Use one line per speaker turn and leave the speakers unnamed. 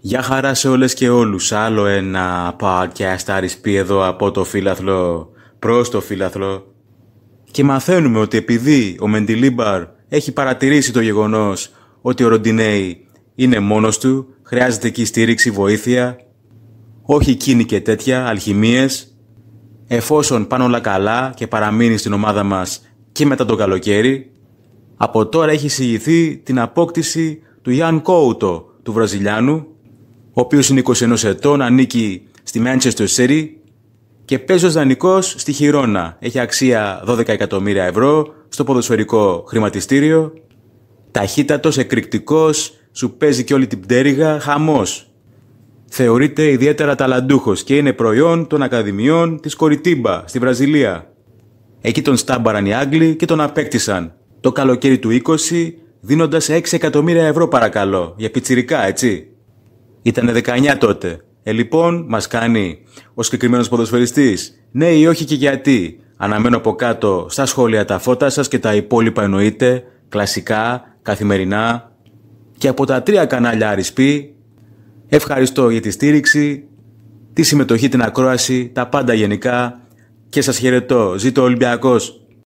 Γεια χαρά σε όλες και όλους. Άλλο ένα podcast αρισπή εδώ από το φύλαθλο προς το φύλαθλο. Και μαθαίνουμε ότι επειδή ο Μεντιλίμπαρ έχει παρατηρήσει το γεγονός ότι ο Ροντινέη είναι μόνος του, χρειάζεται εκεί στήριξη, βοήθεια, όχι εκείνη και τέτοια, αλχημίες. Εφόσον πάνε όλα καλά και παραμείνει στην ομάδα μας και μετά το καλοκαίρι, από τώρα έχει συγηθεί την απόκτηση του Ιαν Κόουτο, του Βραζιλιάνου, ο οποιο είναι 21 ετών, ανήκει στη Manchester City και παίζει ως δανεικός στη Χιρόνα. Έχει αξία 12 εκατομμύρια ευρώ στο ποδοσφαιρικό χρηματιστήριο. ταχύτατος εκρηκτικός, σου παίζει και όλη την πτέρυγα, χαμός. Θεωρείται ιδιαίτερα ταλαντούχος και είναι προϊόν των Ακαδημιών της Κοριτίμπα στη Βραζιλία. Εκεί τον στάμπαραν οι Άγγλοι και τον απέκτησαν. Το καλοκαίρι του 20 δίνοντας 6 εκατομμύρια ευρώ παρακαλώ, για πιτσιρικά έτσι. Ήτανε 19 τότε. Ε, λοιπόν, μας κάνει ο συγκεκριμένος ποδοσφαιριστής. Ναι ή όχι και γιατί. Αναμένω από κάτω στα σχόλια τα φώτα σας και τα υπόλοιπα εννοείται, κλασικά, καθημερινά. Και από τα τρία κανάλια αρισπή, ευχαριστώ για τη στήριξη, τη συμμετοχή, την ακρόαση, τα πάντα γενικά και σας χαιρετώ. Ζήτω Ολυμπιακός!